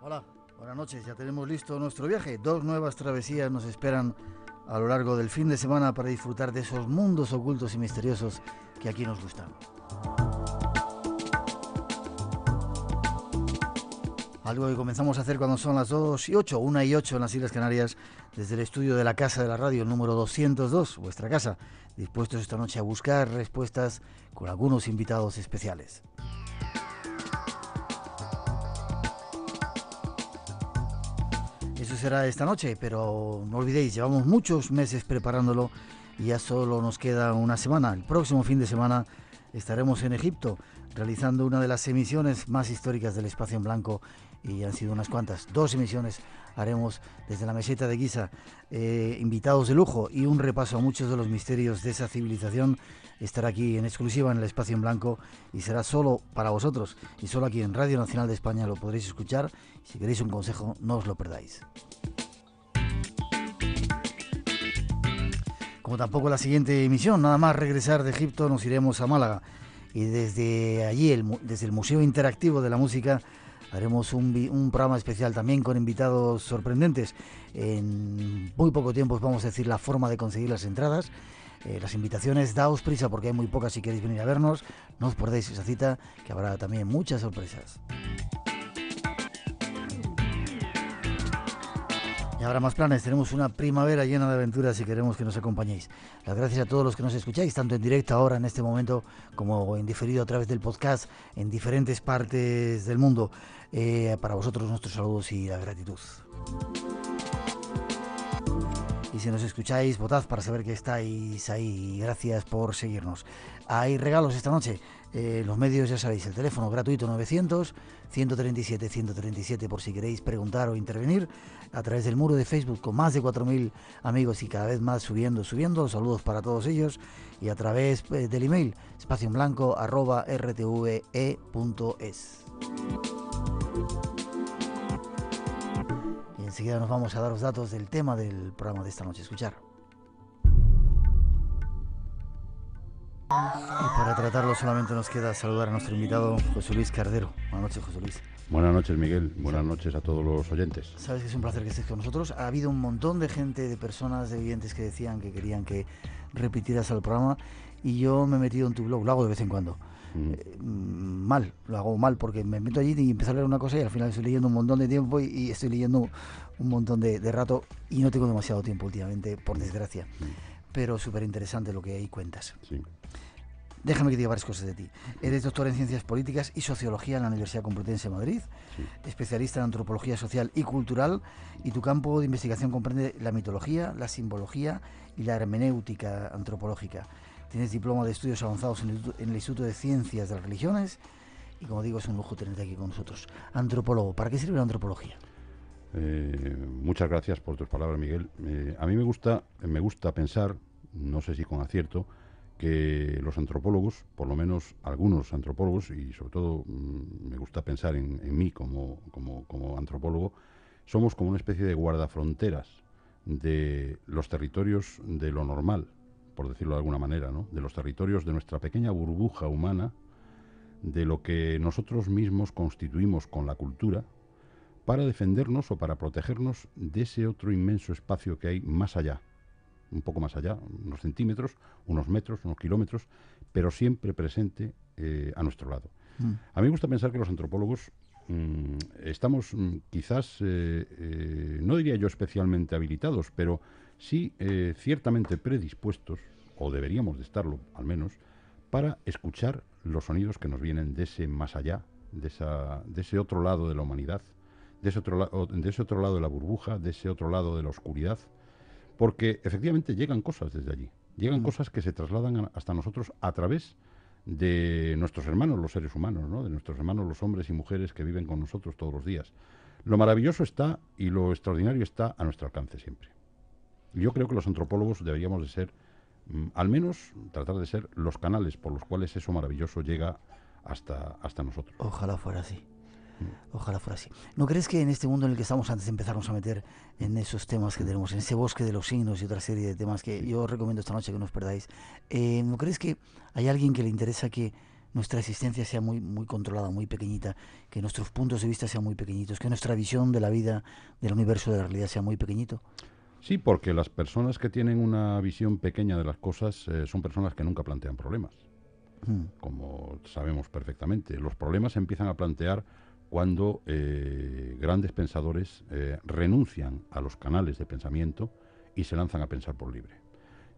Hola, buenas noches. Ya tenemos listo nuestro viaje. Dos nuevas travesías nos esperan a lo largo del fin de semana para disfrutar de esos mundos ocultos y misteriosos que aquí nos gustan. Algo que comenzamos a hacer cuando son las 2 y 8, 1 y 8 en las Islas Canarias, desde el estudio de la Casa de la Radio, el número 202, vuestra casa, dispuestos esta noche a buscar respuestas con algunos invitados especiales. Eso será esta noche, pero no olvidéis, llevamos muchos meses preparándolo y ya solo nos queda una semana. El próximo fin de semana estaremos en Egipto realizando una de las emisiones más históricas del espacio en blanco y han sido unas cuantas. Dos emisiones haremos desde la meseta de Giza, eh, invitados de lujo y un repaso a muchos de los misterios de esa civilización estará aquí en exclusiva en el espacio en blanco y será solo para vosotros y solo aquí en Radio Nacional de España lo podréis escuchar. Si queréis un consejo, no os lo perdáis. Como tampoco la siguiente emisión, nada más regresar de Egipto nos iremos a Málaga y desde allí, desde el Museo Interactivo de la Música, Haremos un, un, programa especial también con invitados sorprendentes. En muy poco tiempo os vamos a decir la forma de conseguir las entradas eh, las invitaciones, daos prisa porque hay muy pocas si queréis venir a vernos. No os perdáis esa cita, que habrá también muchas sorpresas. Y habrá más planes. Tenemos una primavera llena de aventuras y queremos que nos acompañéis. Las gracias a todos los que nos escucháis, tanto en directo ahora en este momento como en diferido a través del podcast en diferentes partes del mundo. Eh, para vosotros nuestros saludos y la gratitud si nos escucháis, votad para saber que estáis ahí. Gracias por seguirnos. Hay regalos esta noche. Eh, los medios, ya sabéis, el teléfono gratuito 900 137 137 por si queréis preguntar o intervenir a través del muro de Facebook con más de 4.000 amigos y cada vez más subiendo, subiendo. Saludos para todos ellos y a través eh, del email espacio en blanco enseguida nos vamos a dar los datos del tema del programa de esta noche. Escuchar. Y para tratarlo solamente nos queda saludar a nuestro invitado José Luis Cardero. Buenas noches, José Luis. Buenas noches, Miguel. Buenas noches a todos los oyentes. Sabes que es un placer que estés con nosotros. Ha habido un montón de gente, de personas, de oyentes que decían que querían que repitieras el programa y yo me he metido en tu blog, lo hago de vez en cuando. Mm. Eh, mal, lo hago mal porque me meto allí y empiezo a leer una cosa y al final estoy leyendo un montón de tiempo y, estoy leyendo un montón de, rato y no tengo demasiado tiempo últimamente, por mm. desgracia. Mm. Pero súper interesante lo que ahí cuentas. Déjame que diga varias cosas de ti. Eres doctor en Ciencias Políticas y Sociología en la Universidad Complutense de Madrid, especialista en Antropología Social y Cultural, y tu campo de investigación comprende la mitología, la simbología y la hermenéutica antropológica. Tienes diploma de estudios avanzados en el, Instituto de Ciencias de las Religiones y como digo, es un lujo tenerte aquí con nosotros. Antropólogo, ¿para qué sirve la antropología? Eh, muchas gracias por tus palabras, Miguel. Eh, a mí me gusta, me gusta pensar, no sé si con acierto, que los antropólogos, por lo menos algunos antropólogos, y sobre todo mm, me gusta pensar en, mí como, como, antropólogo, somos como una especie de guardafronteras de los territorios de lo normal, por decirlo de alguna manera, ¿no? de los territorios de nuestra pequeña burbuja humana, de lo que nosotros mismos constituimos con la cultura, para defendernos o para protegernos de ese otro inmenso espacio que hay más allá, un poco más allá, unos centímetros, unos metros, unos kilómetros, pero siempre presente eh, a nuestro lado. Mm. A mí me gusta pensar que los antropólogos mm, estamos mm, quizás, eh, eh, no diría yo especialmente habilitados, pero sí eh, ciertamente predispuestos, o deberíamos de estarlo al menos, para escuchar los sonidos que nos vienen de ese más allá, de, ese otro lado de la humanidad, de ese, otro lado de la burbuja, de ese otro lado de la oscuridad, porque efectivamente llegan cosas desde allí, llegan mm. cosas que se trasladan hasta nosotros a través de nuestros hermanos, los seres humanos, de nuestros hermanos, los hombres y mujeres que viven con nosotros todos los días. Lo maravilloso está y lo extraordinario está a nuestro alcance siempre. Yo creo que los antropólogos deberíamos de ser, mm, al menos tratar de ser los canales por los cuales eso maravilloso llega hasta, hasta nosotros. Ojalá fuera así. Mm. Ojalá fuera así. ¿No crees que en este mundo en el que estamos antes de empezarnos a meter en esos temas que mm. tenemos, en ese bosque de los signos y otra serie de temas que yo recomiendo esta noche que no os perdáis, eh, ¿no crees que hay alguien que le interesa que nuestra existencia sea muy, muy controlada, muy pequeñita, que nuestros puntos de vista sean muy pequeñitos, que nuestra visión de la vida, del universo, de la realidad sea muy pequeñito? Sí, porque las personas que tienen una visión pequeña de las cosas eh, son personas que nunca plantean problemas, hmm. como sabemos perfectamente. Los problemas se empiezan a plantear cuando eh, grandes pensadores eh, renuncian a los canales de pensamiento y se lanzan a pensar por libre.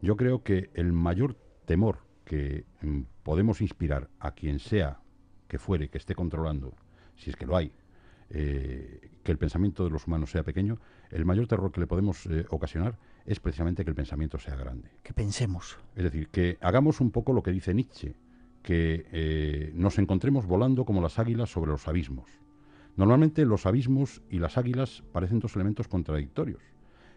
Yo creo que el mayor temor que mm, podemos inspirar a quien sea que fuere, que esté controlando, si es que lo hay, eh, que el pensamiento de los humanos sea pequeño, el mayor terror que le podemos eh, ocasionar es precisamente que el pensamiento sea grande. Que pensemos. Es decir, que hagamos un poco lo que dice Nietzsche, que eh, nos encontremos volando como las águilas sobre los abismos. Normalmente los abismos y las águilas parecen dos elementos contradictorios,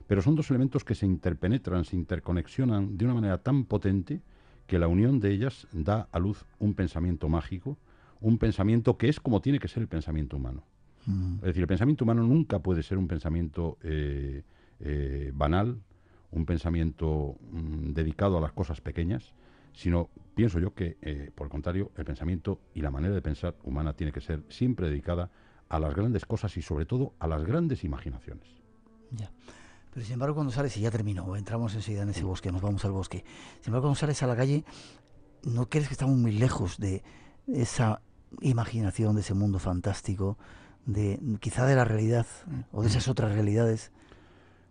pero son dos elementos que se interpenetran, se interconexionan de una manera tan potente que la unión de ellas da a luz un pensamiento mágico, un pensamiento que es como tiene que ser el pensamiento humano. Mm. Es decir, el pensamiento humano nunca puede ser un pensamiento eh, eh, banal, un pensamiento mm, dedicado a las cosas pequeñas, sino pienso yo que, eh, por el contrario, el pensamiento y la manera de pensar humana tiene que ser siempre dedicada a las grandes cosas y sobre todo a las grandes imaginaciones. Ya. Pero sin embargo, cuando sales, y ya terminó, entramos enseguida en ese bosque, nos vamos al bosque. Sin embargo, cuando sales a la calle, ¿no crees que estamos muy lejos de esa imaginación, de ese mundo fantástico? de quizá de la realidad o de esas otras realidades.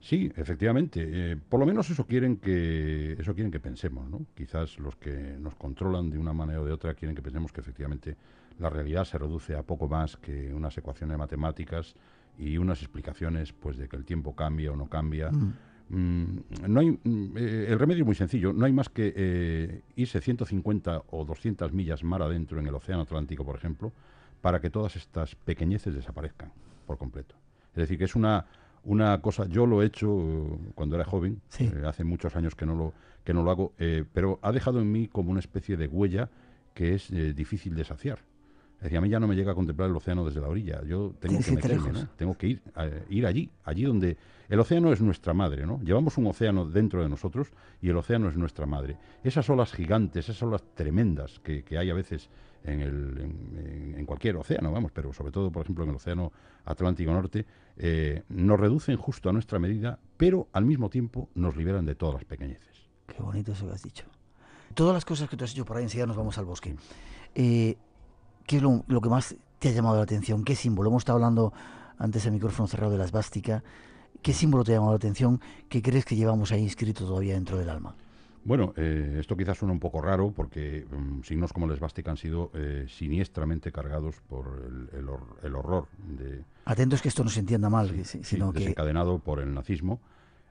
Sí, efectivamente. Eh, por lo menos eso quieren que eso quieren que pensemos, ¿no? Quizás los que nos controlan de una manera o de otra quieren que pensemos que efectivamente la realidad se reduce a poco más que unas ecuaciones matemáticas y unas explicaciones, pues, de que el tiempo cambia o no cambia. Mm. Mm, no hay, mm, eh, el remedio es muy sencillo. No hay más que eh, irse 150 o 200 millas mar adentro en el Océano Atlántico, por ejemplo, para que todas estas pequeñeces desaparezcan por completo. Es decir, que es una, una cosa, yo lo he hecho eh, cuando era joven, eh, hace muchos años que no lo, que no lo hago, eh, pero ha dejado en mí como una especie de huella que es difícil de saciar. Es decir, a mí ya no me llega a contemplar el océano desde la orilla. Yo tengo que ir, allí, allí donde el océano es nuestra madre, ¿no? Llevamos un océano dentro de nosotros y el océano es nuestra madre. Esas olas gigantes, esas olas tremendas que hay a veces en, el, en, cualquier océano, vamos, pero sobre todo, por ejemplo, en el océano Atlántico Norte, eh, nos reducen justo a nuestra medida, pero al mismo tiempo nos liberan de todas las pequeñeces. Qué bonito eso que has dicho. Todas las cosas que tú has hecho por ahí, enseguida nos vamos al bosque. Eh, ¿Qué es lo, que más te ha llamado la atención? ¿Qué símbolo? Hemos estado hablando antes el micrófono cerrado de la esvástica. ¿Qué símbolo te ha llamado la atención ¿Qué crees que llevamos ahí inscrito todavía dentro del alma? Bueno, eh, esto quizás suena un poco raro porque mm, signos como el esvástica han sido eh, siniestramente cargados por el, horror de... Atentos que esto no se entienda mal, sí, Desencadenado por el nazismo,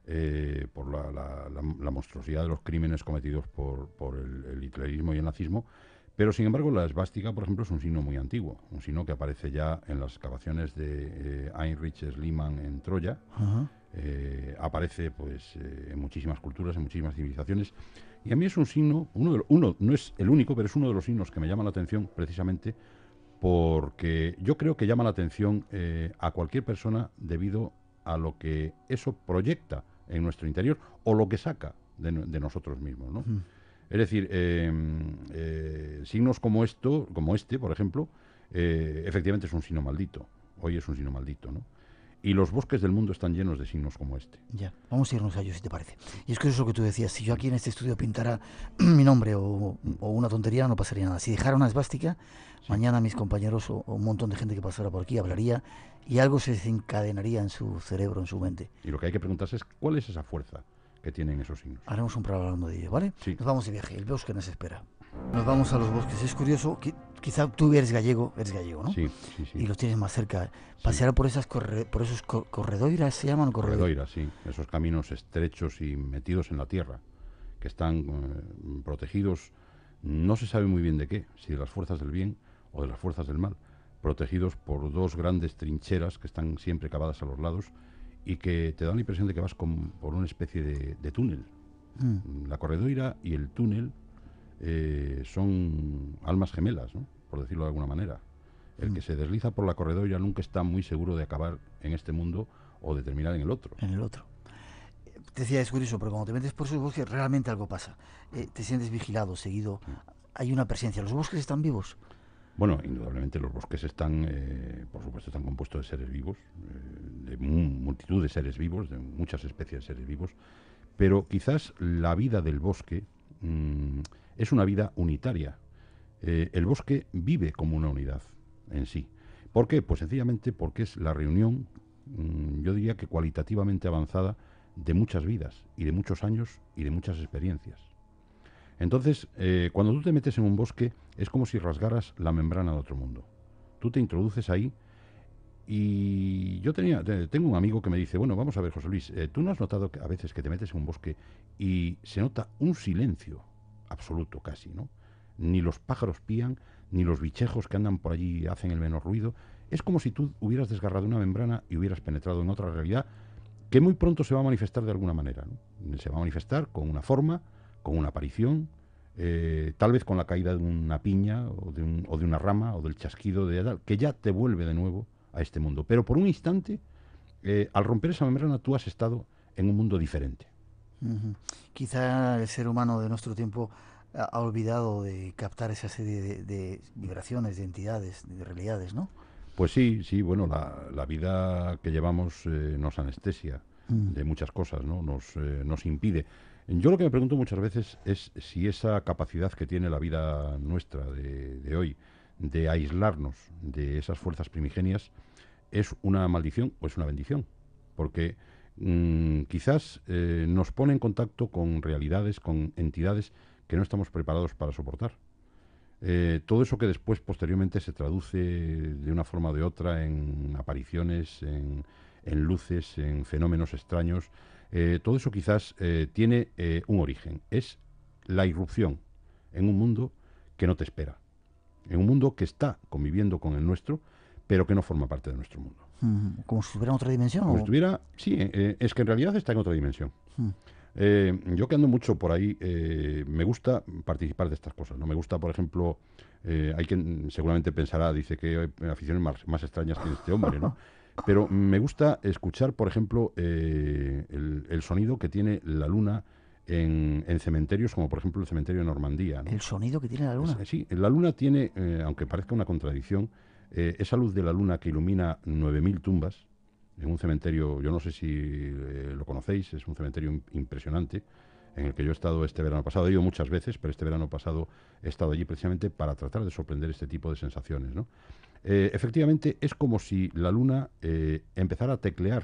eh, por la, monstruosidad de los crímenes cometidos por, el, hitlerismo y el nazismo, pero sin embargo la esvástica, por ejemplo, es un signo muy antiguo, un signo que aparece ya en las excavaciones de Heinrich Schliemann en Troya, eh, aparece pues eh, en muchísimas culturas, en muchísimas civilizaciones. Y a mí es un signo, uno, de, uno no es el único, pero es uno de los signos que me llama la atención precisamente porque yo creo que llama la atención eh, a cualquier persona debido a lo que eso proyecta en nuestro interior o lo que saca de, nosotros mismos. ¿no? Es decir, em, signos como esto, como este, por ejemplo, efectivamente es un signo maldito. Hoy es un signo maldito, ¿no? Y los bosques del mundo están llenos de signos como este. Ya, vamos a irnos a ellos, si te parece. Y es que eso lo que tú decías, si yo aquí en este estudio pintara mi nombre o, una tontería, no pasaría nada. Si dejara una esvástica, mañana mis compañeros o, un montón de gente que pasara por aquí hablaría y algo se desencadenaría en su cerebro, en su mente. Y lo que hay que preguntarse es, ¿cuál es esa fuerza que tienen esos signos? Haremos un programa de ello, ¿vale? Sí. Nos vamos de viaje, el bosque nos espera. Nos vamos a los bosques. Es curioso que quizá tú eres gallego, eres gallego, ¿no? Sí, sí, sí. Y los tienes más cerca. Pasear por esas por esos corredoiras, ¿se llaman corredoiras? Corredoiras, sí. Esos caminos estrechos y metidos en la tierra, que están eh, protegidos, no se sabe muy bien de qué, si de las fuerzas del bien o de las fuerzas del mal, protegidos por dos grandes trincheras que están siempre cavadas a los lados y que te dan la impresión de que vas por una especie de, túnel. Mm. La corredoira y el túnel eh, son almas gemelas, por decirlo de alguna manera. El mm. que se desliza por la ya nunca está muy seguro de acabar en este mundo o de terminar en el otro. En el otro. Eh, te decía, es curioso, pero cuando te metes por esos bosques realmente algo pasa. Eh, te sientes vigilado, seguido. Hay una presencia. ¿Los bosques están vivos? Bueno, indudablemente los bosques están, por supuesto, están compuestos de seres vivos, de multitud de seres vivos, de muchas especies de seres vivos, pero quizás la vida del bosque mm, es una vida unitaria. Eh, el bosque vive como una unidad en sí. ¿Por qué? Pues sencillamente porque es la reunión, mm, yo diría que cualitativamente avanzada, de muchas vidas y de muchos años y de muchas experiencias. Entonces, eh, cuando tú te metes en un bosque, es como si rasgaras la membrana de otro mundo. Tú te introduces ahí y yo tenía, tengo un amigo que me dice, bueno, vamos a ver, José Luis, eh, ¿tú no has notado que a veces que te metes en un bosque y se nota un silencio absoluto casi, ¿no? Ni los pájaros pían, ni los bichejos que andan por allí hacen el menor ruido. Es como si tú hubieras desgarrado una membrana y hubieras penetrado en otra realidad que muy pronto se va a manifestar de alguna manera. Se va a manifestar con una forma, con una aparición, eh, tal vez con la caída de una piña o de, una rama o del chasquido de tal, que ya te vuelve de nuevo a este mundo. Pero por un instante, eh, al romper esa membrana, tú has estado en un mundo diferente. Quizá el ser humano de nuestro tiempo ha olvidado de captar esa serie de, vibraciones, de entidades, de realidades, ¿no? Pues sí, sí, bueno, la, vida que llevamos eh, nos anestesia mm. de muchas cosas, ¿no? Nos, eh, nos impide. Yo lo que me pregunto muchas veces es si esa capacidad que tiene la vida nuestra de, de hoy de aislarnos de esas fuerzas primigenias es una maldición o es una bendición. Porque Mm, quizás eh, nos pone en contacto con realidades, con entidades que no estamos preparados para soportar. Eh, todo eso que después, posteriormente, se traduce de una forma o de otra en apariciones, en, luces, en fenómenos extraños, eh, todo eso quizás tiene un origen. Es la irrupción en un mundo que no te espera, en un mundo que está conviviendo con el nuestro, pero que no forma parte de nuestro mundo. Mm, como si estuviera en otra dimensión. Como si estuviera, sí, eh, eh, es que en realidad está en otra dimensión. Mm. Eh, yo que ando mucho por ahí, me gusta participar de estas cosas. No me gusta, por ejemplo, hay quien seguramente pensará, dice que hay aficiones más, extrañas que este hombre, ¿no? Pero me gusta escuchar, por ejemplo, el, sonido que tiene la luna en, cementerios como por ejemplo el cementerio de Normandía. El sonido que tiene la luna. sí, la luna tiene, aunque parezca una contradicción, eh, esa luz de la luna que ilumina 9.000 tumbas, en un cementerio, yo no sé si eh, lo conocéis, es un cementerio impresionante, en el que yo he estado este verano pasado, he ido muchas veces, pero este verano pasado he estado allí precisamente para tratar de sorprender este tipo de sensaciones. ¿no? Eh, efectivamente, es como si la luna empezara a teclear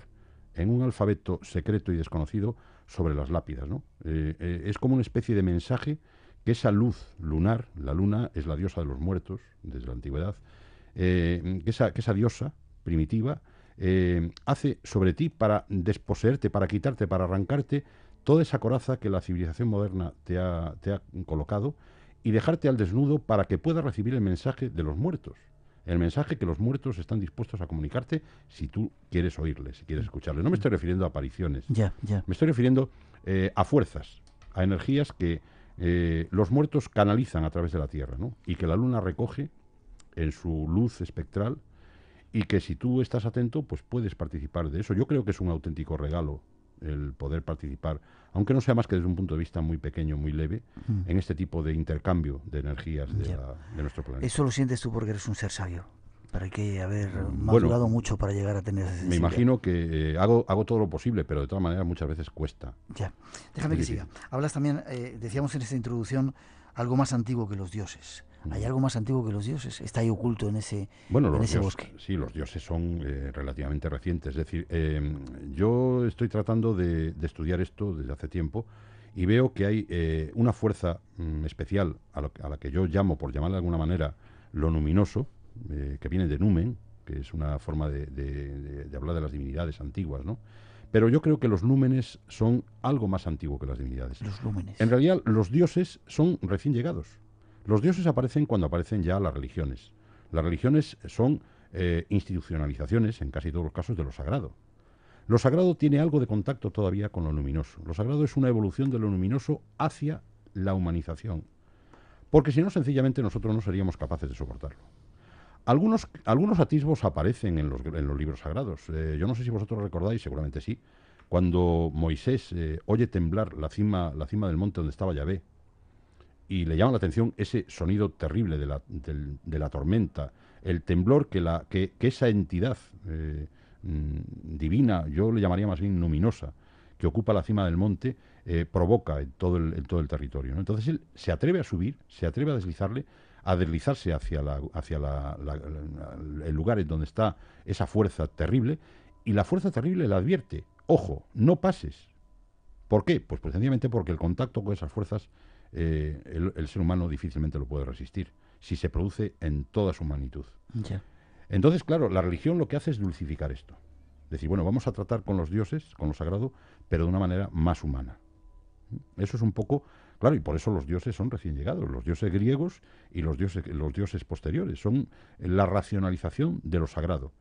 en un alfabeto secreto y desconocido sobre las lápidas. ¿no? es como una especie de mensaje que esa luz lunar, la luna es la diosa de los muertos desde la antigüedad, eh, que, esa, diosa primitiva eh, hace sobre ti para desposeerte, para quitarte, para arrancarte toda esa coraza que la civilización moderna te ha, colocado y dejarte al desnudo para que puedas recibir el mensaje de los muertos el mensaje que los muertos están dispuestos a comunicarte si tú quieres oírle, si quieres escucharle. No me estoy refiriendo a apariciones. ya, Me estoy refiriendo eh, a fuerzas, a energías que los muertos canalizan a través de la Tierra, ¿no? Y que la Luna recoge en su luz espectral y que si tú estás atento, pues puedes participar de eso. Yo creo que es un auténtico regalo el poder participar, aunque no sea más que desde un punto de vista muy pequeño, muy leve, en este tipo de intercambio de energías de, nuestro planeta. Eso lo sientes tú porque eres un ser sabio. Para que haber madurado mucho para llegar a tener esa Me imagino que eh, hago, hago todo lo posible, pero de todas maneras muchas veces cuesta. Ya, déjame que siga. Hablas también, eh, decíamos en esta introducción, algo más antiguo que los dioses. Hay algo más antiguo que los dioses, está ahí oculto en ese, bueno, bosque. Sí, los dioses son eh, relativamente recientes. Es decir, em, yo estoy tratando de, estudiar esto desde hace tiempo y veo que hay eh, una fuerza mm, especial a, la que yo llamo, por llamarla de alguna manera, lo luminoso, eh, que viene de numen, que es una forma de, hablar de las divinidades antiguas, ¿no? Pero yo creo que los númenes son algo más antiguo que las divinidades. Los númenes. En realidad, los dioses son recién llegados. Los dioses aparecen cuando aparecen ya las religiones. Las religiones son eh, institucionalizaciones, en casi todos los casos, de lo sagrado. Lo sagrado tiene algo de contacto todavía con lo luminoso. Lo sagrado es una evolución de lo luminoso hacia la humanización. Porque si no, sencillamente nosotros no seríamos capaces de soportarlo. Algunos, algunos atisbos aparecen en los, libros sagrados. Eh, yo no sé si vosotros recordáis, seguramente sí, cuando Moisés eh, oye temblar la cima, la cima del monte donde estaba Yahvé, y le llama la atención ese sonido terrible de la, tormenta, el temblor que, la, que, esa entidad eh, mm, divina, yo le llamaría más bien luminosa, que ocupa la cima del monte, eh, provoca en todo el, en todo el territorio. Entonces él se atreve a subir, se atreve a deslizarle, a deslizarse hacia, la, hacia la, el lugar en donde está esa fuerza terrible, y la fuerza terrible le advierte, ojo, no pases. ¿Por qué? Pues precisamente porque el contacto con esas fuerzas eh, el, ser humano difícilmente lo puede resistir, si se produce en toda su magnitud. Entonces, claro, la religión lo que hace es dulcificar esto. Decir, bueno, vamos a tratar con los dioses, con lo sagrado, pero de una manera más humana. Eso es un poco, claro, y por eso los dioses son recién llegados, los dioses griegos y los dioses, los dioses posteriores, son la racionalización de lo sagrado,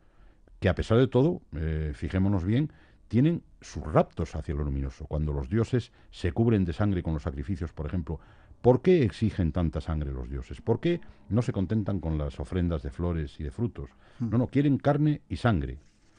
que a pesar de todo, eh, fijémonos bien, tienen sus raptos hacia lo luminoso. Cuando los dioses se cubren de sangre con los sacrificios, por ejemplo, ¿por qué exigen tanta sangre los dioses? ¿Por qué no se contentan con las ofrendas de flores y de frutos? Hmm. No, no, quieren carne y sangre.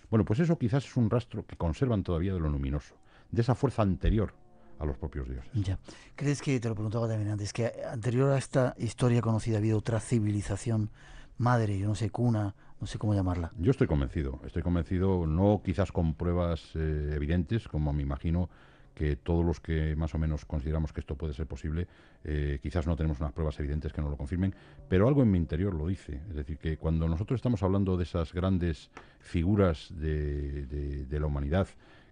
Bueno, pues eso quizás es un rastro que conservan todavía de lo luminoso, de esa fuerza anterior a los propios dioses. Ya. ¿Crees que, te lo preguntaba también antes, que anterior a esta historia conocida había otra civilización madre, yo no sé, cuna, no sé cómo llamarla. Yo estoy convencido, estoy convencido, no quizás con pruebas eh, evidentes, como me imagino que todos los que más o menos consideramos que esto puede ser posible, eh, quizás no tenemos unas pruebas evidentes que nos lo confirmen, pero algo en mi interior lo dice. Es decir, que cuando nosotros estamos hablando de esas grandes figuras de, de, la humanidad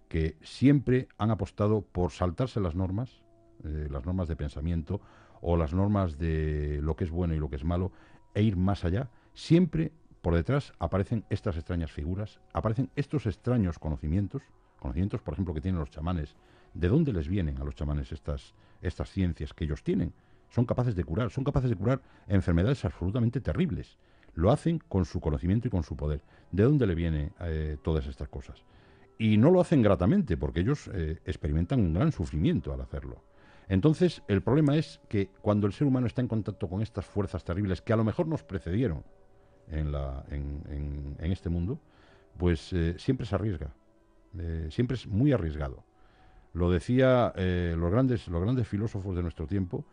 que siempre han apostado por saltarse las normas, eh, las normas de pensamiento o las normas de lo que es bueno y lo que es malo, e ir más allá, siempre por detrás aparecen estas extrañas figuras, aparecen estos extraños conocimientos, conocimientos, por ejemplo, que tienen los chamanes. ¿De dónde les vienen a los chamanes estas, estas ciencias que ellos tienen? Son capaces de curar, son capaces de curar enfermedades absolutamente terribles. Lo hacen con su conocimiento y con su poder. ¿De dónde le vienen eh, todas estas cosas? Y no lo hacen gratamente, porque ellos eh, experimentan un gran sufrimiento al hacerlo. Entonces, el problema es que cuando el ser humano está en contacto con estas fuerzas terribles que a lo mejor nos precedieron, en, la, en, este mundo, pues eh, siempre se arriesga, eh, siempre es muy arriesgado. Lo decía eh, los, grandes, los grandes filósofos de nuestro tiempo,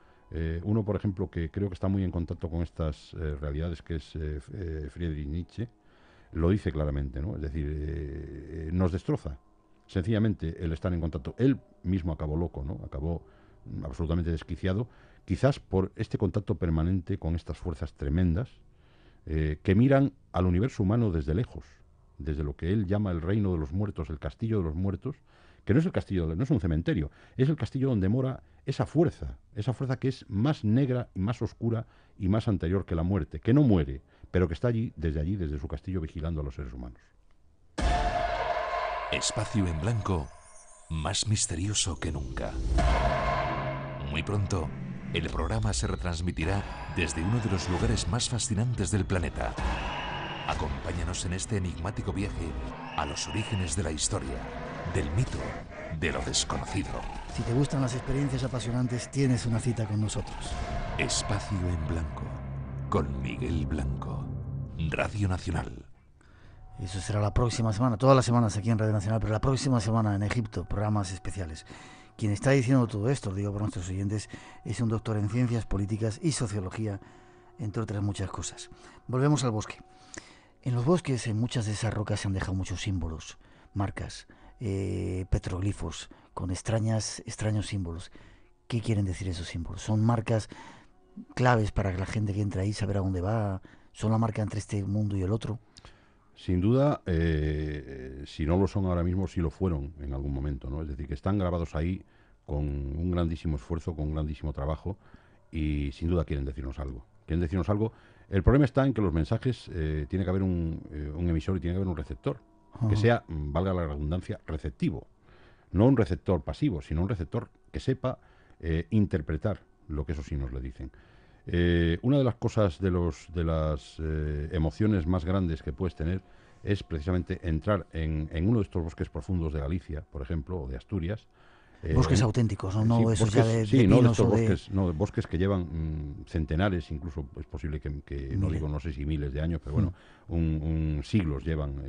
uno por ejemplo que creo que está muy en contacto con estas realidades, que es Friedrich Nietzsche, lo dice claramente, ¿no? Es decir, nos destroza, sencillamente, el estar en contacto. Él mismo acabó loco, ¿no? Acabó absolutamente desquiciado, quizás por este contacto permanente con estas fuerzas tremendas eh, que miran al universo humano desde lejos, desde lo que él llama el reino de los muertos, el castillo de los muertos, que no es el castillo, no es un cementerio, es el castillo donde mora esa fuerza, esa fuerza que es más negra y más oscura y más anterior que la muerte, que no muere, pero que está allí, desde allí, desde su castillo, vigilando a los seres humanos. Espacio en blanco, más misterioso que nunca. Muy pronto el programa se retransmitirá desde uno de los lugares más fascinantes del planeta. Acompáñanos en este enigmático viaje a los orígenes de la historia, del mito, de lo desconocido. Si te gustan las experiencias apasionantes, tienes una cita con nosotros. Espacio en Blanco, con Miguel Blanco, Radio Nacional. Eso será la próxima semana, todas las semanas aquí en Radio Nacional, pero la próxima semana en Egipto, programas especiales. Quien está diciendo todo esto, lo digo para nuestros oyentes, es un doctor en ciencias políticas y sociología, entre otras muchas cosas. Volvemos al bosque. En los bosques, en muchas de esas rocas se han dejado muchos símbolos, marcas, eh, petroglifos, con extrañas, extraños símbolos. ¿Qué quieren decir esos símbolos? Son marcas claves para que la gente que entra ahí saber a dónde va, son la marca entre este mundo y el otro. Sin duda, eh, si no lo son ahora mismo, si lo fueron en algún momento, ¿no? Es decir, que están grabados ahí con un grandísimo esfuerzo, con un grandísimo trabajo y sin duda quieren decirnos algo. Quieren decirnos algo. El problema está en que los mensajes eh, tiene que haber un, eh, emisor y tiene que haber un receptor que sea, mm, valga la redundancia, receptivo. No un receptor pasivo, sino un receptor que sepa eh, interpretar lo que esos signos le dicen. Eh, una de las cosas, de, los, de las eh, emociones más grandes que puedes tener es precisamente entrar en, uno de estos bosques profundos de Galicia, por ejemplo, o de Asturias. Eh, bosques auténticos, no, esos ya de, sí, no bosques, no, bosques que llevan mm, centenares, incluso es posible que, no digo no sé si miles de años, pero bueno, mm. un, siglos llevan.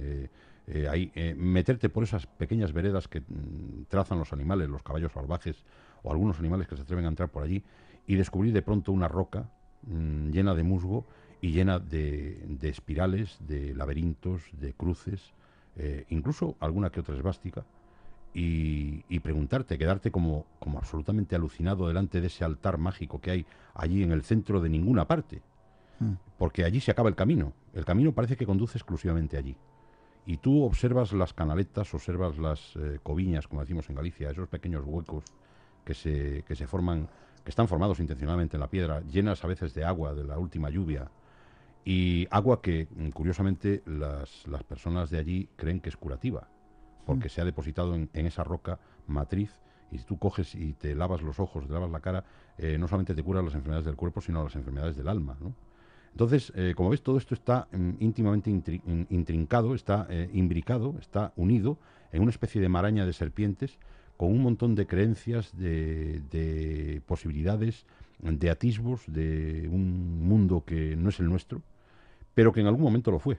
ahí, meterte por esas pequeñas veredas que mm, trazan los animales, los caballos salvajes o algunos animales que se atreven a entrar por allí, y descubrir de pronto una roca mm, llena de musgo y llena de, de espirales, de laberintos, de cruces, eh, incluso alguna que otra esvástica, y, y, preguntarte, quedarte como, como absolutamente alucinado delante de ese altar mágico que hay allí en el centro de ninguna parte, mm. porque allí se acaba el camino, el camino parece que conduce exclusivamente allí. Y tú observas las canaletas, observas las eh, coviñas, como decimos en Galicia, esos pequeños huecos que se, que se forman que están formados intencionalmente en la piedra, llenas a veces de agua de la última lluvia, y agua que, mm, curiosamente, las, personas de allí creen que es curativa, porque mm. se ha depositado en, esa roca matriz, y si tú coges y te lavas los ojos, te lavas la cara, eh, no solamente te curas las enfermedades del cuerpo, sino las enfermedades del alma, Entonces, eh, como ves, todo esto está mm, íntimamente intrincado, está eh, imbricado, está unido en una especie de maraña de serpientes con un montón de creencias, de, posibilidades, de atisbos de un mundo que no es el nuestro, pero que en algún momento lo fue.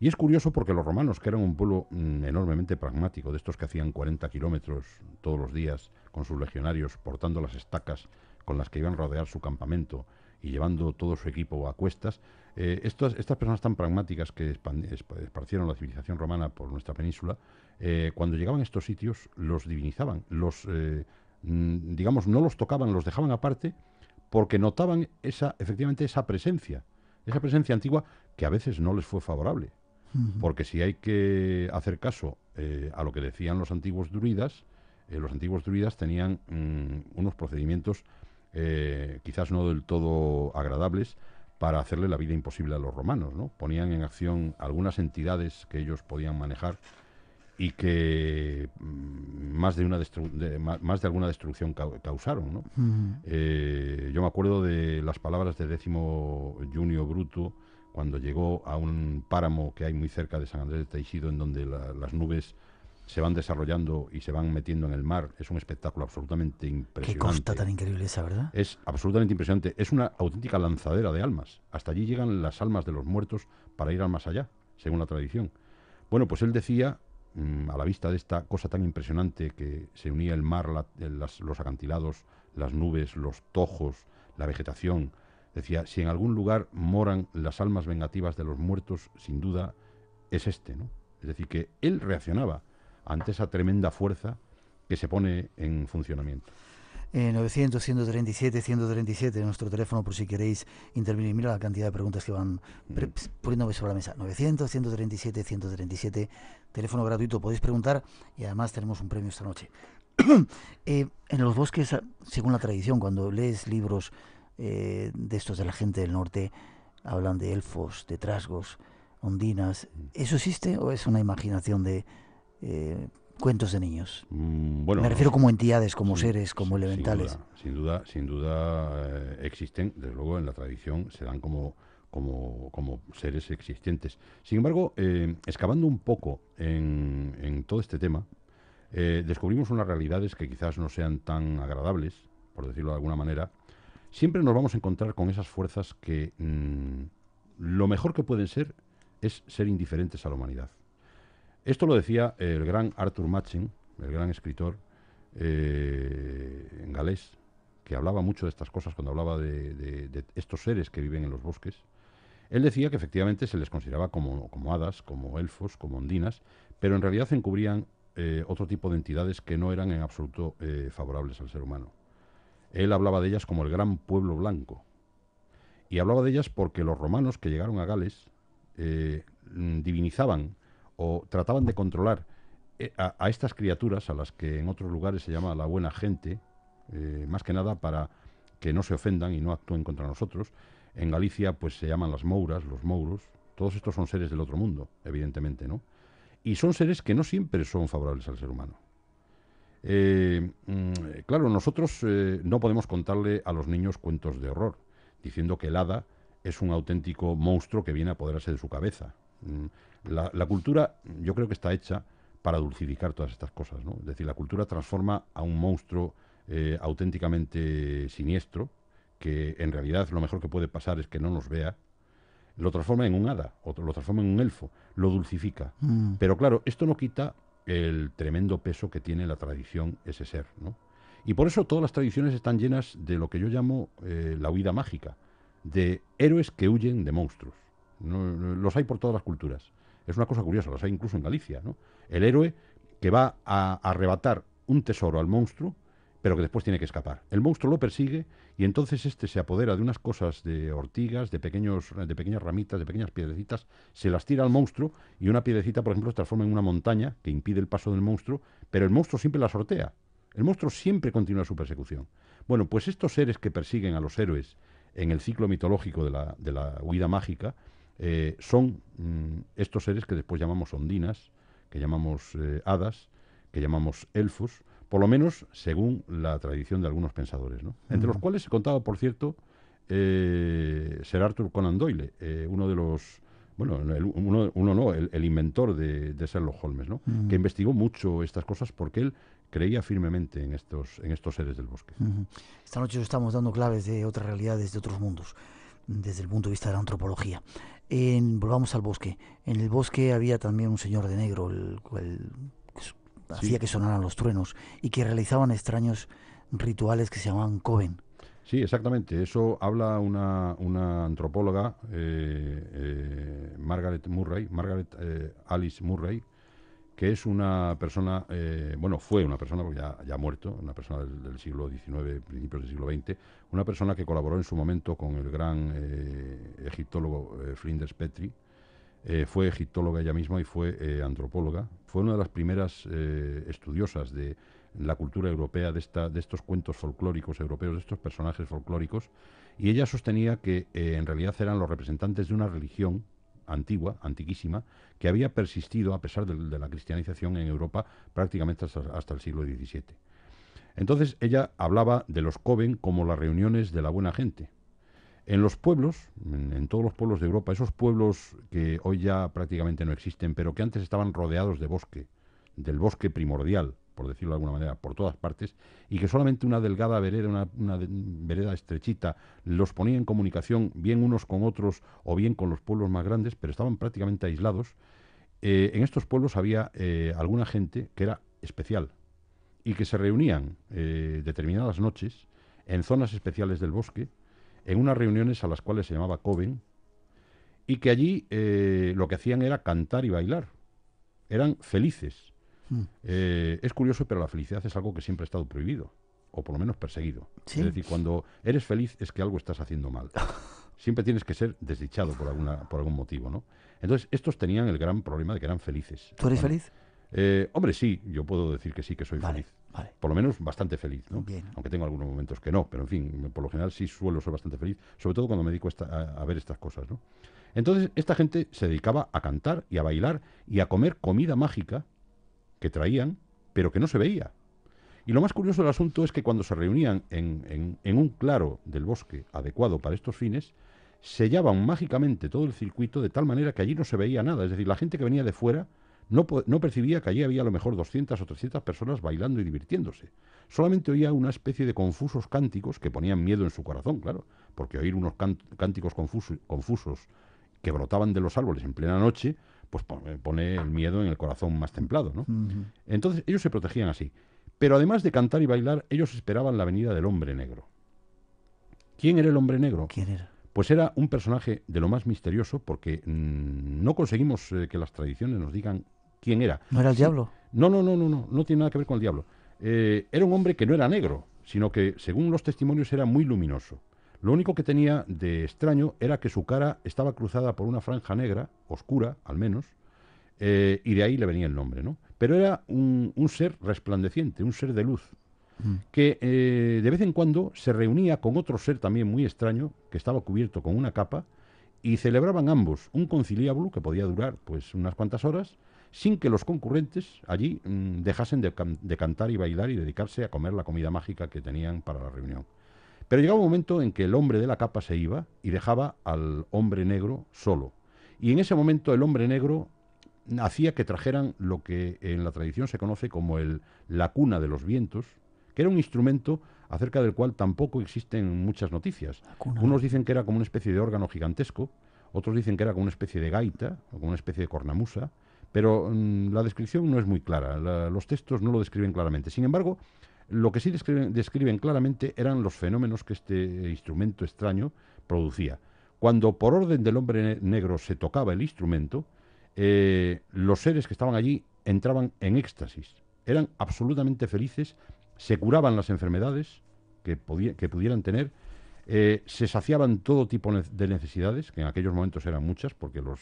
Y es curioso porque los romanos, que eran un pueblo mm, enormemente pragmático, de estos que hacían 40 kilómetros todos los días con sus legionarios, portando las estacas con las que iban a rodear su campamento y llevando todo su equipo a cuestas, eh, estas, estas, personas tan pragmáticas que esparcieron la civilización romana por nuestra península, eh, cuando llegaban a estos sitios los divinizaban, los, eh, mm, digamos, no los tocaban, los dejaban aparte porque notaban esa, efectivamente esa presencia, esa presencia antigua que a veces no les fue favorable. Porque si hay que hacer caso eh, a lo que decían los antiguos druidas, los antiguos druidas tenían mm, unos procedimientos quizás no del todo agradables, para hacerle la vida imposible a los romanos. ¿no? Ponían en acción algunas entidades que ellos podían manejar y que mm, más de, una más de alguna destrucción causaron. Mm. Eh, yo me acuerdo de las palabras de décimo Junio Bruto cuando llegó a un páramo que hay muy cerca de San Andrés de Teixido, en donde las nubes se van desarrollando y se van metiendo en el mar. Es un espectáculo absolutamente impresionante. Qué costa tan increíble esa, ¿verdad? Es absolutamente impresionante. Es una auténtica lanzadera de almas. Hasta allí llegan las almas de los muertos para ir al más allá, según la tradición. Bueno, pues él decía Mm, a la vista de esta cosa tan impresionante que se unía el mar, eh, los acantilados, las nubes, los tojos, la vegetación, decía, si en algún lugar moran las almas vengativas de los muertos, sin duda es este, ¿no? Es decir, que él reaccionaba ante esa tremenda fuerza que se pone en funcionamiento. 900, 137, 137, nuestro teléfono por si queréis intervenir. Mira la cantidad de preguntas que van mm. poniéndome sobre la mesa. 900, 137, 137, teléfono gratuito, podéis preguntar y además tenemos un premio esta noche. Eh, en los bosques, según la tradición, cuando lees libros eh, de estos de la gente del norte, hablan de elfos, de trasgos, ondinas. Mm. ¿Eso existe o es una imaginación de... Eh, cuentos de niños? Mm, bueno, Me refiero como entidades, como seres, como elementales. Sin duda, sin duda, eh, existen, desde luego en la tradición se dan como, como, como seres existentes. Sin embargo, eh, excavando un poco en, todo este tema, eh, descubrimos unas realidades que quizás no sean tan agradables, por decirlo de alguna manera. Siempre nos vamos a encontrar con esas fuerzas que mm, lo mejor que pueden ser es ser indiferentes a la humanidad. Esto lo decía el gran Arthur Machen, el gran escritor eh, en galés, que hablaba mucho de estas cosas cuando hablaba de, estos seres que viven en los bosques. Él decía que efectivamente se les consideraba como, como hadas, como elfos, como ondinas, pero en realidad encubrían eh, otro tipo de entidades que no eran en absoluto eh, favorables al ser humano. Él hablaba de ellas como el gran pueblo blanco. Y hablaba de ellas porque los romanos que llegaron a Gales divinizaban o trataban de controlar eh, a, estas criaturas, a las que en otros lugares se llama la buena gente, eh, más que nada para que no se ofendan y no actúen contra nosotros. En Galicia, pues se llaman las mouras, los mouros. Todos estos son seres del otro mundo, evidentemente, ¿no? Y son seres que no siempre son favorables al ser humano. Eh, mm, claro, nosotros no podemos contarle a los niños cuentos de horror, diciendo que el hada es un auténtico monstruo que viene a apoderarse de su cabeza. Mm, la, cultura yo creo que está hecha para dulcificar todas estas cosas, ¿no? Es decir, la cultura transforma a un monstruo eh, auténticamente siniestro, que en realidad lo mejor que puede pasar es que no nos vea, lo transforma en un hada, lo transforma en un elfo, lo dulcifica. Mm. Pero claro, esto no quita el tremendo peso que tiene la tradición ese ser, ¿no? Y por eso todas las tradiciones están llenas de lo que yo llamo eh, la huida mágica, de héroes que huyen de monstruos. Los hay por todas las culturas. Es una cosa curiosa, las hay incluso en Galicia, ¿no? El héroe que va a arrebatar un tesoro al monstruo, pero que después tiene que escapar. El monstruo lo persigue y entonces este se apodera de unas cosas de ortigas, de, pequeños, de pequeñas ramitas, de pequeñas piedrecitas, se las tira al monstruo y una piedrecita, por ejemplo, se transforma en una montaña que impide el paso del monstruo, pero el monstruo siempre la sortea. El monstruo siempre continúa su persecución. Bueno, pues estos seres que persiguen a los héroes en el ciclo mitológico de la, de la huida mágica, eh, son mm, estos seres que después llamamos ondinas, que llamamos eh, hadas, que llamamos elfos, por lo menos según la tradición de algunos pensadores, ¿no? entre los cuales se contaba, por cierto, ser eh, Sir Arthur Conan Doyle, uno de los bueno, uno, no, el, inventor de, Sherlock Holmes, ¿no? Que investigó mucho estas cosas porque él creía firmemente en estos, en estos seres del bosque. Esta noche estamos dando claves de otras realidades, de otros mundos desde el punto de vista de la antropología. En, volvamos al bosque. En el bosque había también un señor de negro, el, cual que hacía que sonaran los truenos y que realizaban extraños rituales que se llamaban coven. Sí, exactamente. Eso habla una, una antropóloga, eh, eh, Margaret Murray, Margaret eh, Alice Murray, que es una persona, eh, bueno, fue una persona, porque ya, ya ha muerto, una persona del, siglo XIX, principios del siglo XX, una persona que colaboró en su momento con el gran eh, egiptólogo eh, Flinders Petri, fue egiptóloga ella misma y fue antropóloga, fue una de las primeras estudiosas de la cultura europea, de, esta, de estos cuentos folclóricos europeos, de estos personajes folclóricos, y ella sostenía que en realidad eran los representantes de una religión, antigua, antiquísima, que había persistido a pesar de, la cristianización en Europa prácticamente hasta, el siglo XVII. Entonces ella hablaba de los coven como las reuniones de la buena gente. En los pueblos, en todos los pueblos de Europa, esos pueblos que hoy ya prácticamente no existen, pero que antes estaban rodeados de bosque, del bosque primordial, por decirlo de alguna manera, por todas partes, y que solamente una delgada vereda, una, vereda estrechita, los ponía en comunicación bien unos con otros o bien con los pueblos más grandes, pero estaban prácticamente aislados. Eh, en estos pueblos había eh, alguna gente que era especial y que se reunían eh, determinadas noches en zonas especiales del bosque, en unas reuniones a las cuales se llamaba Coven, y que allí lo que hacían era cantar y bailar. Eran felices Mm. Eh, es curioso, pero la felicidad es algo que siempre ha estado prohibido, o por lo menos perseguido. Es decir, cuando eres feliz es que algo estás haciendo mal. siempre tienes que ser desdichado por, alguna, por algún motivo, ¿no? Entonces, estos tenían el gran problema de que eran felices. ¿Tú eres feliz? Eh, hombre, sí, yo puedo decir que sí, que soy feliz. Por lo menos bastante feliz, ¿no? Aunque tengo algunos momentos que no, pero en fin, por lo general sí suelo ser bastante feliz, sobre todo cuando me dedico a, a, ver estas cosas, ¿no? Entonces, esta gente se dedicaba a cantar y a bailar y a comer comida mágica que traían, pero que no se veía. Y lo más curioso del asunto es que cuando se reunían en, un claro del bosque adecuado para estos fines, sellaban mágicamente todo el circuito de tal manera que allí no se veía nada. Es decir, la gente que venía de fuera no, no, percibía que allí había a lo mejor 200 o 300 personas bailando y divirtiéndose. Solamente oía una especie de confusos cánticos que ponían miedo en su corazón, claro, porque oír unos cánticos confusos confusos que brotaban de los árboles en plena noche, pues eh, pone el miedo en el corazón más templado, ¿no? Entonces ellos se protegían así. Pero además de cantar y bailar, ellos esperaban la venida del hombre negro. ¿Quién era el hombre negro? ¿Quién era? Pues era un personaje de lo más misterioso porque mm, no conseguimos eh, que las tradiciones nos digan quién era. ¿No era el diablo? No, no, no, no, no, no tiene nada que ver con el diablo. Eh, era un hombre que no era negro, sino que según los testimonios era muy luminoso. Lo único que tenía de extraño era que su cara estaba cruzada por una franja negra, oscura al menos, eh, y de ahí le venía el nombre, ¿no? Pero era un, ser resplandeciente, un ser de luz, mm. que eh, de vez en cuando se reunía con otro ser también muy extraño, que estaba cubierto con una capa, y celebraban ambos un conciliábulo que podía durar pues unas cuantas horas, sin que los concurrentes allí mm, dejasen de cantar y bailar y dedicarse a comer la comida mágica que tenían para la reunión. Pero llegaba un momento en que el hombre de la capa se iba y dejaba al hombre negro solo. Y en ese momento el hombre negro hacía que trajeran lo que en la tradición se conoce como el, la cuna de los vientos, que era un instrumento acerca del cual tampoco existen muchas noticias. Unos dicen que era como una especie de órgano gigantesco, otros dicen que era como una especie de gaita, como una especie de cornamusa, pero mm, la descripción no es muy clara, los textos no lo describen claramente. Sin embargo, lo que sí describen, claramente eran los fenómenos que este instrumento extraño producía. Cuando por orden del hombre negro se tocaba el instrumento, eh, los seres que estaban allí entraban en éxtasis, eran absolutamente felices, se curaban las enfermedades que, pudieran tener, eh, se saciaban todo tipo de necesidades, que en aquellos momentos eran muchas, porque los,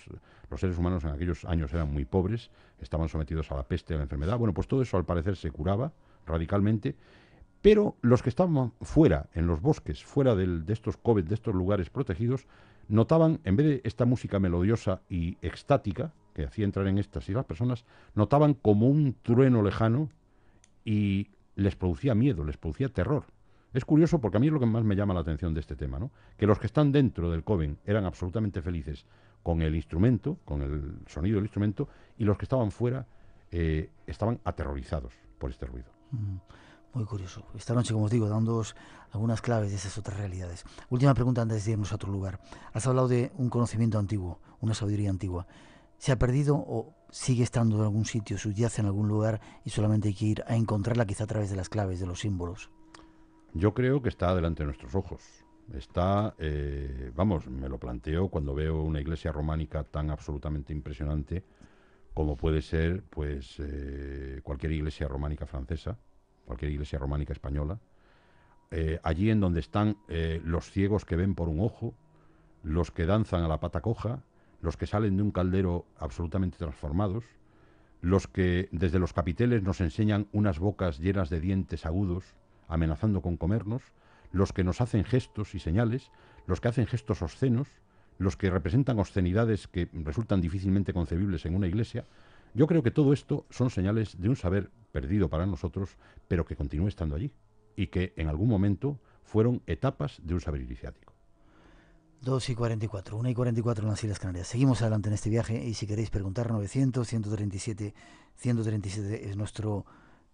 los, seres humanos en aquellos años eran muy pobres, estaban sometidos a la peste, a la enfermedad. Bueno, pues todo eso al parecer se curaba, radicalmente, pero los que estaban fuera, en los bosques, fuera de estos coves, de estos lugares protegidos, notaban, en vez de esta música melodiosa y extática, que hacía entrar en estas y las personas, notaban como un trueno lejano y les producía miedo, les producía terror. Es curioso porque a mí es lo que más me llama la atención de este tema, ¿no? Que los que están dentro del coven eran absolutamente felices con el instrumento, con el sonido del instrumento, y los que estaban fuera eh, estaban aterrorizados por este ruido. Mm, muy curioso. Esta noche, como os digo, dándoos algunas claves de esas otras realidades. Última pregunta antes de irnos a otro lugar. Has hablado de un conocimiento antiguo, una sabiduría antigua. ¿Se ha perdido o sigue estando en algún sitio, subyace en algún lugar y solamente hay que ir a encontrarla quizá a través de las claves, de los símbolos? Yo creo que está delante de nuestros ojos. Está, eh, vamos, me lo planteo cuando veo una iglesia románica tan absolutamente impresionante como puede ser pues eh, cualquier iglesia románica francesa, cualquier iglesia románica española. Eh, allí en donde están eh, los ciegos que ven por un ojo, los que danzan a la pata coja, los que salen de un caldero absolutamente transformados, los que desde los capiteles nos enseñan unas bocas llenas de dientes agudos, amenazando con comernos, los que nos hacen gestos y señales, los que hacen gestos obscenos, los que representan obscenidades que resultan difícilmente concebibles en una iglesia, yo creo que todo esto son señales de un saber perdido para nosotros, pero que continúa estando allí, y que en algún momento fueron etapas de un saber iniciático. 2 y 44, 1 y 44 en las Islas Canarias. Seguimos adelante en este viaje y si queréis preguntar 900, 137, 137 es nuestro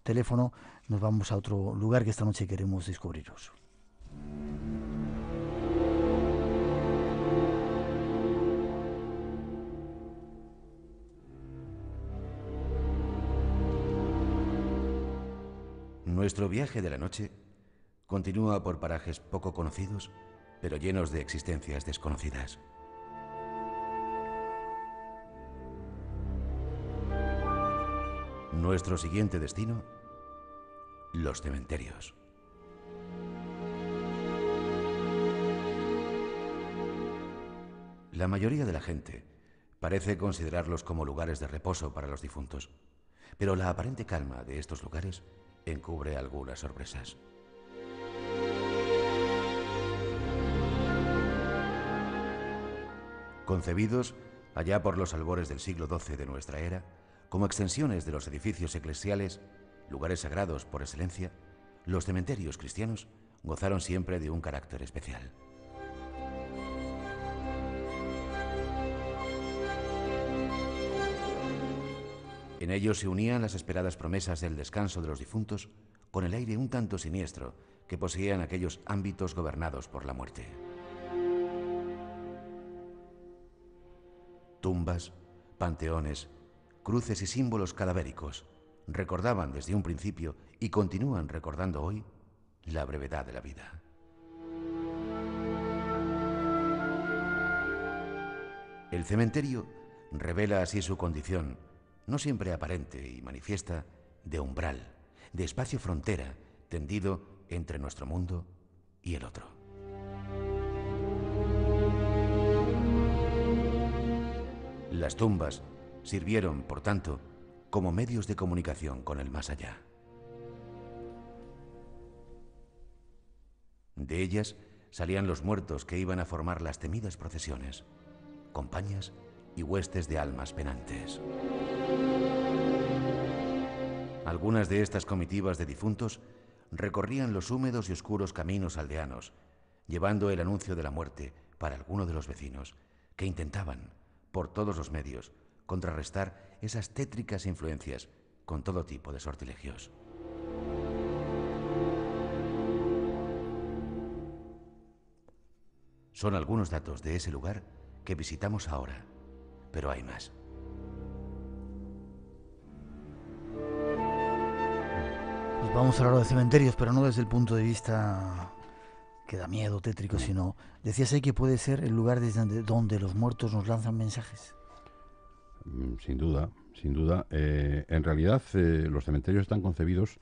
teléfono. Nos vamos a otro lugar que esta noche queremos descubriros. Nuestro viaje de la noche continúa por parajes poco conocidos, pero llenos de existencias desconocidas. Nuestro siguiente destino, los cementerios. La mayoría de la gente parece considerarlos como lugares de reposo para los difuntos, pero la aparente calma de estos lugares encubre algunas sorpresas. Concebidos allá por los albores del siglo XII de nuestra era, como extensiones de los edificios eclesiales, lugares sagrados por excelencia, los cementerios cristianos gozaron siempre de un carácter especial. En ellos se unían las esperadas promesas del descanso de los difuntos con el aire un tanto siniestro que poseían aquellos ámbitos gobernados por la muerte. Tumbas, panteones, cruces y símbolos cadavéricos recordaban desde un principio y continúan recordando hoy la brevedad de la vida. El cementerio revela así su condición no siempre aparente y manifiesta, de umbral, de espacio frontera tendido entre nuestro mundo y el otro. Las tumbas sirvieron, por tanto, como medios de comunicación con el más allá. De ellas salían los muertos que iban a formar las temidas procesiones, compañías y huestes de almas penantes. Algunas de estas comitivas de difuntos recorrían los húmedos y oscuros caminos aldeanos, llevando el anuncio de la muerte para alguno de los vecinos, que intentaban, por todos los medios, contrarrestar esas tétricas influencias con todo tipo de sortilegios. Son algunos datos de ese lugar que visitamos ahora, pero hay más. Pues vamos a hablar de cementerios, pero no desde el punto de vista que da miedo, tétrico, sino decías ahí que puede ser el lugar desde donde los muertos nos lanzan mensajes. Mm, sin duda, sin duda. Eh, en realidad eh, los cementerios están concebidos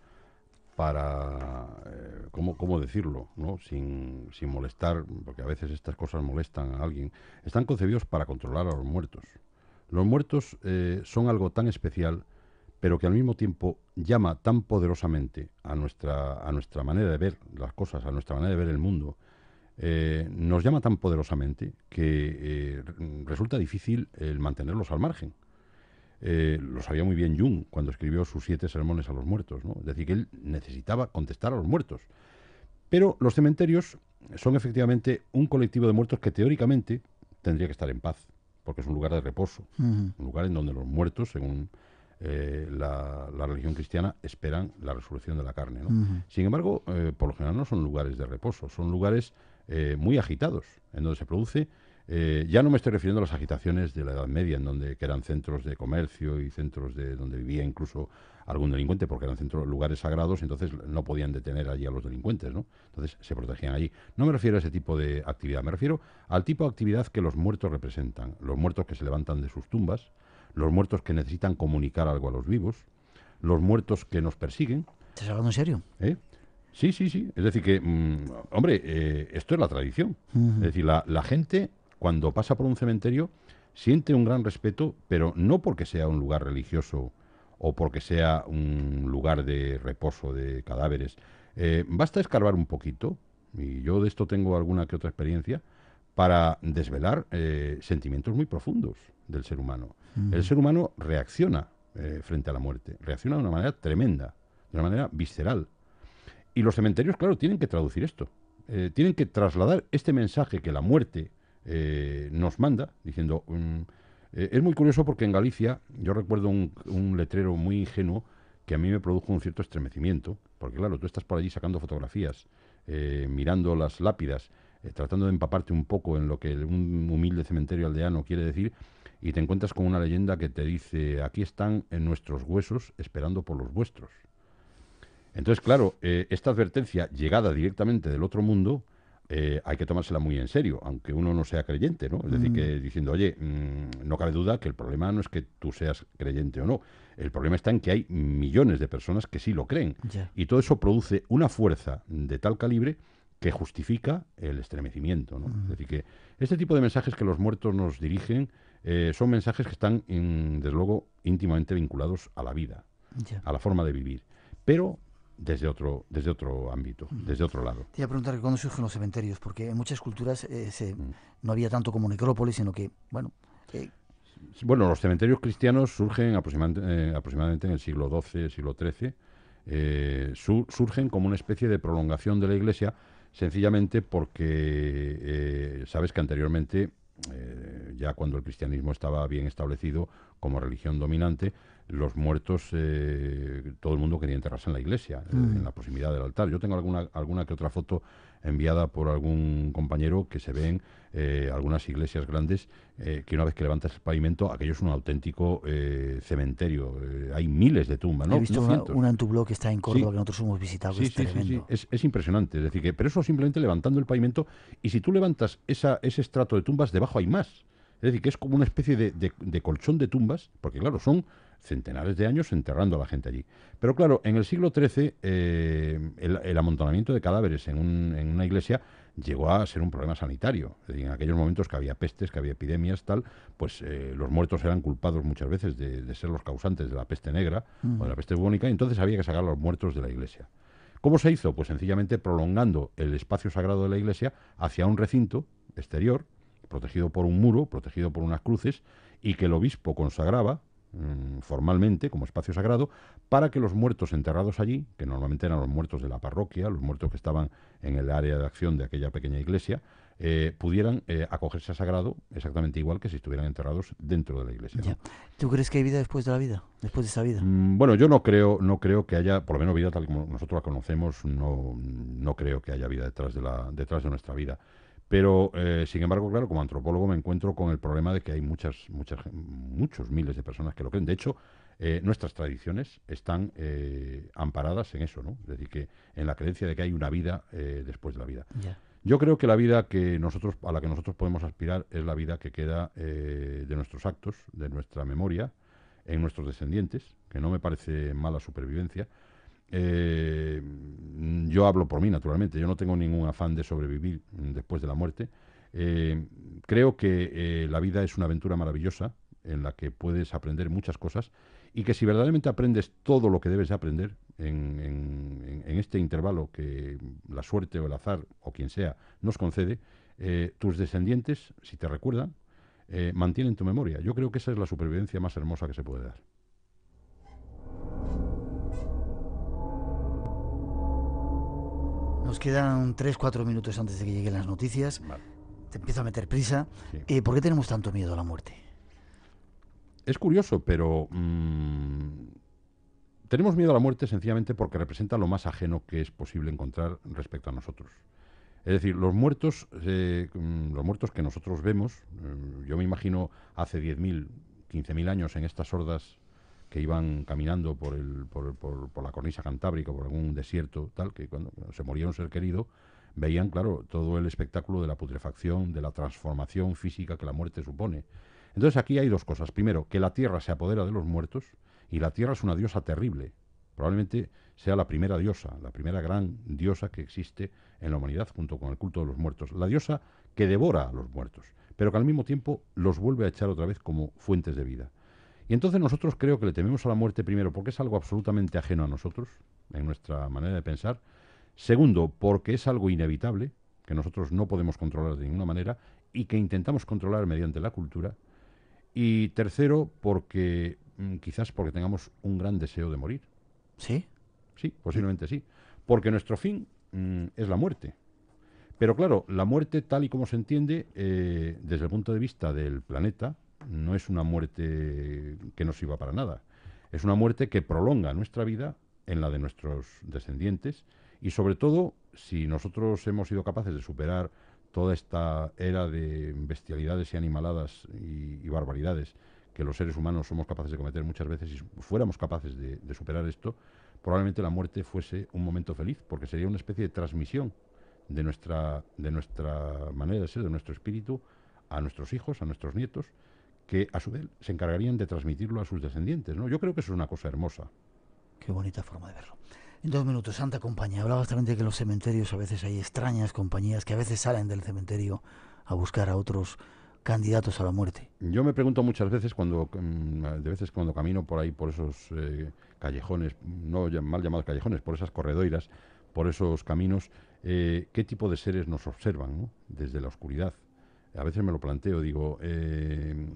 para, eh, ¿cómo, decirlo? ¿no? Sin, sin, molestar, porque a veces estas cosas molestan a alguien, están concebidos para controlar a los muertos. Los muertos son algo tan especial pero que al mismo tiempo llama tan poderosamente a nuestra, a nuestra manera de ver las cosas, a nuestra manera de ver el mundo, eh, nos llama tan poderosamente que eh, resulta difícil el mantenerlos al margen. Eh, lo sabía muy bien Jung cuando escribió sus siete sermones a los muertos, ¿no? es decir, que él necesitaba contestar a los muertos. Pero los cementerios son efectivamente un colectivo de muertos que teóricamente tendría que estar en paz, porque es un lugar de reposo, un lugar en donde los muertos, según eh, la, religión cristiana esperan la resolución de la carne. Sin embargo, eh, por lo general no son lugares de reposo, son lugares eh, muy agitados, en donde se produce ya no me estoy refiriendo a las agitaciones de la Edad Media, en donde eran centros de comercio y centros de donde vivía incluso algún delincuente, porque eran centros, lugares sagrados, entonces no podían detener allí a los delincuentes, Entonces se protegían allí. No me refiero a ese tipo de actividad, me refiero al tipo de actividad que los muertos representan, los muertos que se levantan de sus tumbas, los muertos que necesitan comunicar algo a los vivos, los muertos que nos persiguen. ¿Estás hablando en serio? ¿Eh? Sí, sí, sí. Es decir, que, mm, hombre, eh, esto es la tradición. Es decir, la, gente cuando pasa por un cementerio siente un gran respeto, pero no porque sea un lugar religioso o porque sea un lugar de reposo de cadáveres. Eh, basta escarbar un poquito, y yo de esto tengo alguna que otra experiencia, para desvelar sentimientos muy profundos del ser humano. Mm. El ser humano reacciona eh, frente a la muerte, reacciona de una manera tremenda, de una manera visceral. Y los cementerios, claro, tienen que traducir esto, eh, tienen que trasladar este mensaje que la muerte eh, nos manda, diciendo, mm, es muy curioso porque en Galicia yo recuerdo un, letrero muy ingenuo que a mí me produjo un cierto estremecimiento, porque claro, tú estás por allí sacando fotografías, mirando las lápidas, tratando de empaparte un poco en lo que un humilde cementerio aldeano quiere decir, y te encuentras con una leyenda que te dice, aquí están en nuestros huesos esperando por los vuestros. Entonces, claro, eh, esta advertencia llegada directamente del otro mundo, eh, hay que tomársela muy en serio, aunque uno no sea creyente, ¿no? Es decir, que mm. diciendo, oye, mm, no cabe duda que el problema no es que tú seas creyente o no, el problema está en que hay millones de personas que sí lo creen. Y todo eso produce una fuerza de tal calibre que justifica el estremecimiento, Es decir, que este tipo de mensajes que los muertos nos dirigen eh, son mensajes que están, desde luego, íntimamente vinculados a la vida, a la forma de vivir, pero desde otro, desde otro ámbito, mm. desde otro lado. Te iba a preguntar cuándo surgen los cementerios, porque en muchas culturas eh, se, mm. no había tanto como necrópolis, sino que, bueno... Eh, bueno, los cementerios cristianos surgen aproximadamente, en el siglo XII, siglo XIII, surgen como una especie de prolongación de la iglesia, sencillamente porque sabes que anteriormente eh, ya cuando el cristianismo estaba bien establecido como religión dominante, los muertos, eh, todo el mundo quería enterrarse en la iglesia, eh, en mm. la proximidad del altar. Yo tengo alguna, alguna que otra foto enviada por algún compañero que se ven eh, algunas iglesias grandes eh, que una vez que levantas el pavimento, aquello es un auténtico eh, cementerio. hay miles de tumbas, ¿no? He visto una, en tu blog que está en Córdoba que nosotros hemos visitado, sí, es sí, sí es, impresionante. Es decir, que, pero eso simplemente levantando el pavimento y si tú levantas esa, ese estrato de tumbas, debajo hay más. Es decir, que es como una especie de colchón de tumbas, porque claro, son centenares de años enterrando a la gente allí. Pero claro, en el siglo XIII eh, el, amontonamiento de cadáveres en, una iglesia llegó a ser un problema sanitario. En aquellos momentos que había pestes, que había epidemias, tal, pues eh, los muertos eran culpados muchas veces de, ser los causantes de la peste negra o de la peste bubónica, y entonces había que sacar a los muertos de la iglesia. ¿Cómo se hizo? Pues sencillamente prolongando el espacio sagrado de la iglesia hacia un recinto exterior, protegido por un muro, protegido por unas cruces, y que el obispo consagraba Mm, formalmente como espacio sagrado para que los muertos enterrados allí, que normalmente eran los muertos de la parroquia, los muertos que estaban en el área de acción de aquella pequeña iglesia, eh, pudieran eh, acogerse a sagrado exactamente igual que si estuvieran enterrados dentro de la iglesia. ¿Tú crees que hay vida después de la vida, después de esa vida? Mm, bueno, yo no creo, no creo que haya, por lo menos vida tal como nosotros la conocemos, no, no creo que haya vida detrás de, la, detrás de nuestra vida. Pero, eh, sin embargo, claro, como antropólogo me encuentro con el problema de que hay muchas, muchas, muchos miles de personas que lo creen. De hecho, eh, nuestras tradiciones están eh, amparadas en eso, ¿no? que en la creencia de que hay una vida después de la vida. Yo creo que la vida que nosotros, a la que nosotros podemos aspirar es la vida que queda de nuestros actos, de nuestra memoria, en nuestros descendientes, que no me parece mala supervivencia, eh, yo hablo por mí, naturalmente, yo no tengo ningún afán de sobrevivir después de la muerte. Eh, creo que eh, la vida es una aventura maravillosa en la que puedes aprender muchas cosas y que si verdaderamente aprendes todo lo que debes aprender en, este intervalo que la suerte o el azar o quien sea nos concede, tus descendientes, si te recuerdan, mantienen tu memoria. Yo creo que esa es la supervivencia más hermosa que se puede dar. Nos quedan 3-4 minutos antes de que lleguen las noticias. Te empiezo a meter prisa. Eh, ¿Por qué tenemos tanto miedo a la muerte? Es curioso, pero mm, tenemos miedo a la muerte sencillamente porque representa lo más ajeno que es posible encontrar respecto a nosotros. Es decir, los muertos, eh, mm, los muertos que nosotros vemos, eh, yo me imagino hace 10.000, 15.000 años en estas hordas que iban caminando por, el, por, la cornisa cantábrica, por algún desierto, tal, que cuando se moría un ser querido, veían, claro, todo el espectáculo de la putrefacción, de la transformación física que la muerte supone. Entonces aquí hay dos cosas. Primero, que la tierra se apodera de los muertos, y la tierra es una diosa terrible. Probablemente sea la primera diosa, la primera gran diosa que existe en la humanidad, junto con el culto de los muertos. La diosa que devora a los muertos, pero que al mismo tiempo los vuelve a echar otra vez como fuentes de vida. Y entonces nosotros creo que le tememos a la muerte primero porque es algo absolutamente ajeno a nosotros, en nuestra manera de pensar. Segundo, porque es algo inevitable, que nosotros no podemos controlar de ninguna manera y que intentamos controlar mediante la cultura. Y tercero, porque mm, quizás porque tengamos un gran deseo de morir. ¿Sí? Sí, posiblemente sí. Porque nuestro fin mm, es la muerte. Pero claro, la muerte tal y como se entiende eh, desde el punto de vista del planeta, no es una muerte que nos sirva para nada. Es una muerte que prolonga nuestra vida en la de nuestros descendientes y sobre todo si nosotros hemos sido capaces de superar toda esta era de bestialidades y animaladas y, barbaridades que los seres humanos somos capaces de cometer muchas veces, y fuéramos capaces de, de superar esto, probablemente la muerte fuese un momento feliz, porque sería una especie de transmisión de nuestra, de nuestra manera de ser, de nuestro espíritu, a nuestros hijos, a nuestros nietos, que a su vez se encargarían de transmitirlo a sus descendientes. ¿no? Yo creo que eso es una cosa hermosa. Qué bonita forma de verlo. En dos minutos, Santa Compañía. Hablabas también de que en los cementerios a veces hay extrañas compañías que a veces salen del cementerio a buscar a otros candidatos a la muerte. Yo me pregunto muchas veces cuando mm, de veces cuando camino por ahí por esos eh, callejones, no mal llamados callejones, por esas corredoiras, por esos caminos, eh, qué tipo de seres nos observan desde la oscuridad a veces me lo planteo, digo, eh,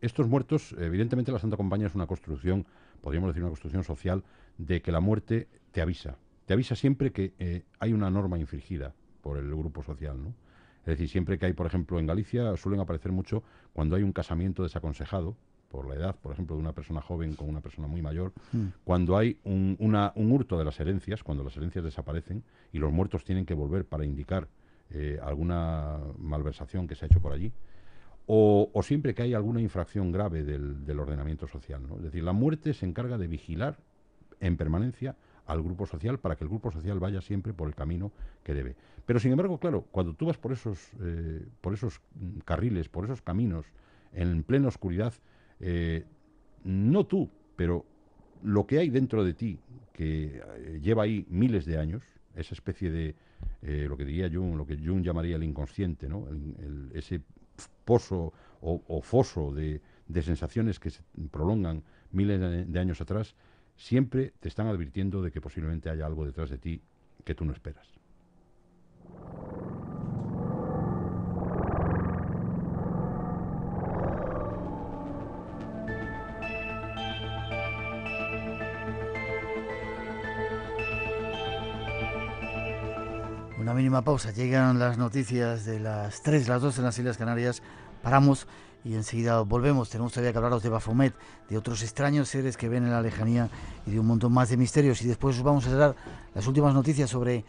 estos muertos, evidentemente la Santa Compañía es una construcción, podríamos decir una construcción social, de que la muerte te avisa. Te avisa siempre que eh, hay una norma infringida por el grupo social, ¿no? Es decir, siempre que hay, por ejemplo, en Galicia suelen aparecer mucho cuando hay un casamiento desaconsejado, por la edad, por ejemplo, de una persona joven con una persona muy mayor, hmm. cuando hay un, hurto de las herencias, cuando las herencias desaparecen y los muertos tienen que volver para indicar eh, alguna malversación que se ha hecho por allí, o, siempre que hay alguna infracción grave del, ordenamiento social. ¿no? Es decir, la muerte se encarga de vigilar en permanencia al grupo social para que el grupo social vaya siempre por el camino que debe. Pero sin embargo, claro, cuando tú vas por esos, eh, por esos carriles, por esos caminos, en plena oscuridad, eh, no tú, pero lo que hay dentro de ti, que lleva ahí miles de años, esa especie de, eh, lo que diría Jung, lo que Jung llamaría el inconsciente, ¿no? ese pozo o, foso de, sensaciones que se prolongan miles de años atrás, siempre te están advirtiendo de que posiblemente haya algo detrás de ti que tú no esperas. una mínima pausa. Llegan las noticias de las 3, las 2 en las Islas Canarias. Paramos y enseguida volvemos. Tenemos todavía que hablaros de Bafomet, de otros extraños seres que ven en la lejanía y de un montón más de misterios. Y después os vamos a dar las últimas noticias sobre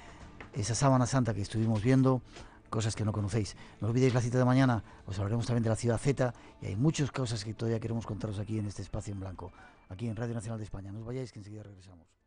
esa sábana santa que estuvimos viendo, cosas que no conocéis. No olvidéis la cita de mañana, os hablaremos también de la ciudad Z y hay muchas cosas que todavía queremos contaros aquí en este espacio en blanco, aquí en Radio Nacional de España. No os vayáis que enseguida regresamos.